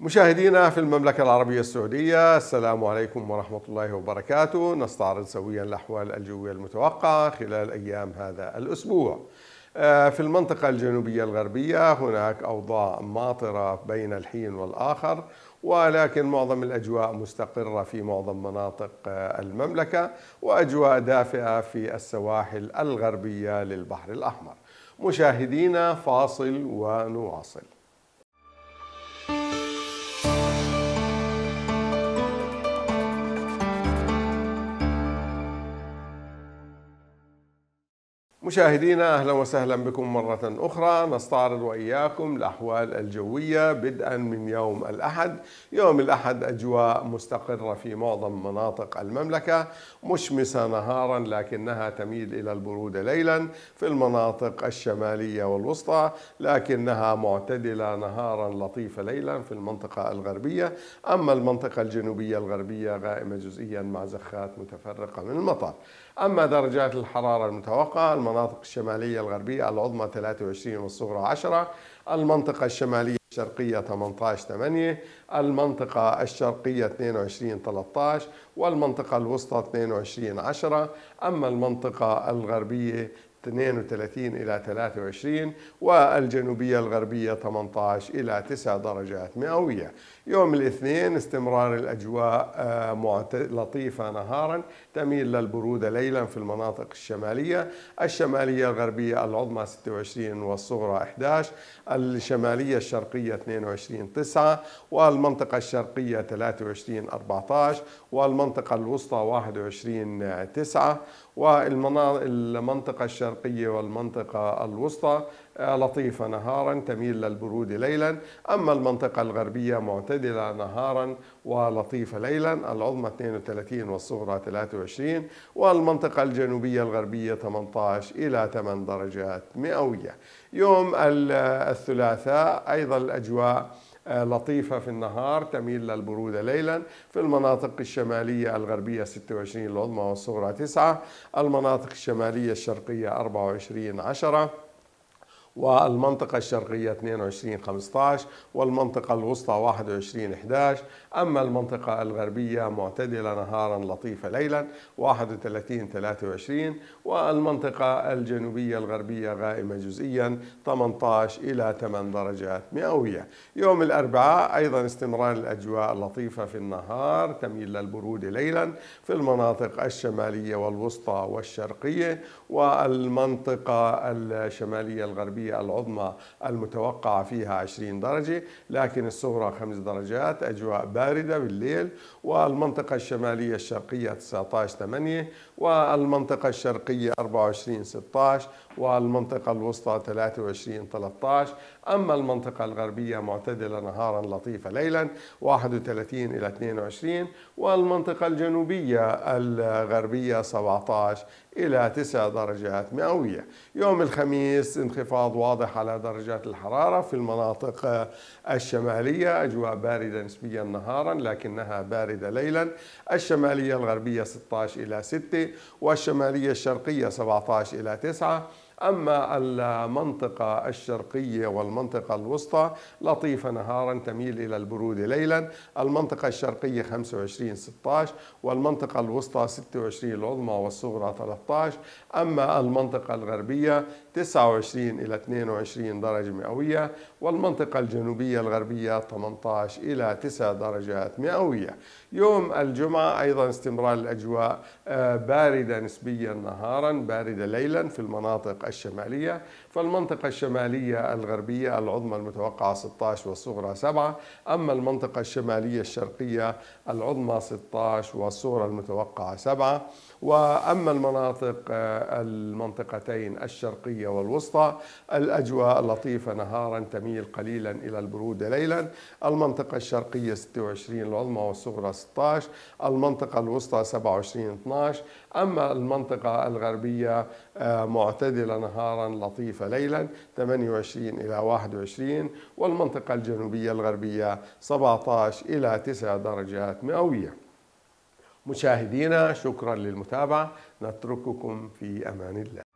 مشاهدينا في المملكة العربية السعودية السلام عليكم ورحمة الله وبركاته نستعرض سويا الأحوال الجوية المتوقعة خلال أيام هذا الأسبوع آه، في المنطقة الجنوبية الغربية هناك أوضاع ماطرة بين الحين والآخر ولكن معظم الأجواء مستقرة في معظم مناطق آه، المملكة وأجواء دافئة في السواحل الغربية للبحر الأحمر مشاهدينا فاصل ونواصل مشاهدينا اهلا وسهلا بكم مرة اخرى نستعرض واياكم الاحوال الجوية بدءا من يوم الاحد، يوم الاحد اجواء مستقرة في معظم مناطق المملكة، مشمسة نهارا لكنها تميل الى البرودة ليلا في المناطق الشمالية والوسطى، لكنها معتدلة نهارا لطيفة ليلا في المنطقة الغربية، اما المنطقة الجنوبية الغربية غائمة جزئيا مع زخات متفرقة من المطر. أما درجات الحرارة المتوقعة المناطق الشمالية الغربية العظمى 23 والصغرى 10 المنطقة الشمالية الشرقية 18 8 المنطقة الشرقية 22 13 والمنطقة الوسطى 22 10 أما المنطقة الغربية 32 إلى 23 والجنوبية الغربية 18 إلى 9 درجات مئوية يوم الاثنين استمرار الأجواء آه، لطيفة نهارا تميل للبرودة ليلا في المناطق الشمالية الشمالية الغربية العظمى 26 والصغرى 11 الشمالية الشرقية 22 9 والمنطقة الشرقية 23 14 والمنطقة الوسطى 21 9 والمنطقة الشرقية الشرقية والمنطقة الوسطى آه، لطيفة نهارا تميل للبرودة ليلا أما المنطقة الغربية معتدلة نهارا ولطيفة ليلا العظمى 32 والصغرى 23 والمنطقة الجنوبية الغربية 18 إلى 8 درجات مئوية يوم الثلاثاء أيضا الأجواء لطيفة في النهار تميل للبرودة ليلا في المناطق الشمالية الغربية 26 العظمى والصغرى 9 المناطق الشمالية الشرقية 24 10 والمنطقة الشرقية 22 15 والمنطقة الوسطى 21 11 أما المنطقة الغربية معتدلة نهارا لطيفة ليلا 31 23 والمنطقة الجنوبية الغربية غائمة جزئيا 18 إلى 8 درجات مئوية يوم الأربعاء أيضا استمرار الأجواء لطيفة في النهار تميل للبرودة ليلا في المناطق الشمالية والوسطى والشرقية والمنطقة الشمالية الغربية العظمى المتوقعة فيها 20 درجة لكن الصغرى 5 درجات أجواء باردة بالليل والمنطقة الشمالية الشرقية 19 8 والمنطقة الشرقية 24 16 والمنطقة الوسطى 23 13 أما المنطقة الغربية معتدلة نهارا لطيفة ليلا 31 إلى 22 والمنطقة الجنوبية الغربية 17 إلى 9 درجات مئوية يوم الخميس انخفاض واضح على درجات الحرارة في المناطق الشمالية أجواء باردة نسبيا نهارا لكنها باردة ليلا الشمالية الغربية 16 إلى 6 والشمالية الشرقية 17 إلى 9 أما المنطقة الشرقية والمنطقة الوسطى لطيفة نهارا تميل إلى البرودة ليلا المنطقة الشرقية 25 16 والمنطقة الوسطى 26 العظمى والصغرى 13 أما المنطقة الغربية 29 إلى 22 درجة مئوية والمنطقة الجنوبية الغربية 18 إلى 9 درجات مئوية يوم الجمعة أيضا استمرار الأجواء آه، باردة نسبيا نهارا باردة ليلا في المناطق الشمالية فالمنطقة الشمالية الغربية العظمى المتوقعة 16 والصغرى 7 أما المنطقة الشمالية الشرقية العظمى 16 والصغرى المتوقعة 7 وأما المناطق آه، المنطقتين الشرقية والوسطى الأجواء لطيفة نهارا تميل قليلا إلى البرودة ليلا المنطقة الشرقية 26 العظمى والصغرى 16 المنطقة الوسطى 27 12 أما المنطقة الغربية آه، معتدلة نهارا لطيفة ليلا 28 إلى 21 والمنطقة الجنوبية الغربية 17 إلى 9 درجات مئوية مشاهدينا شكرا للمتابعة نترككم في أمان الله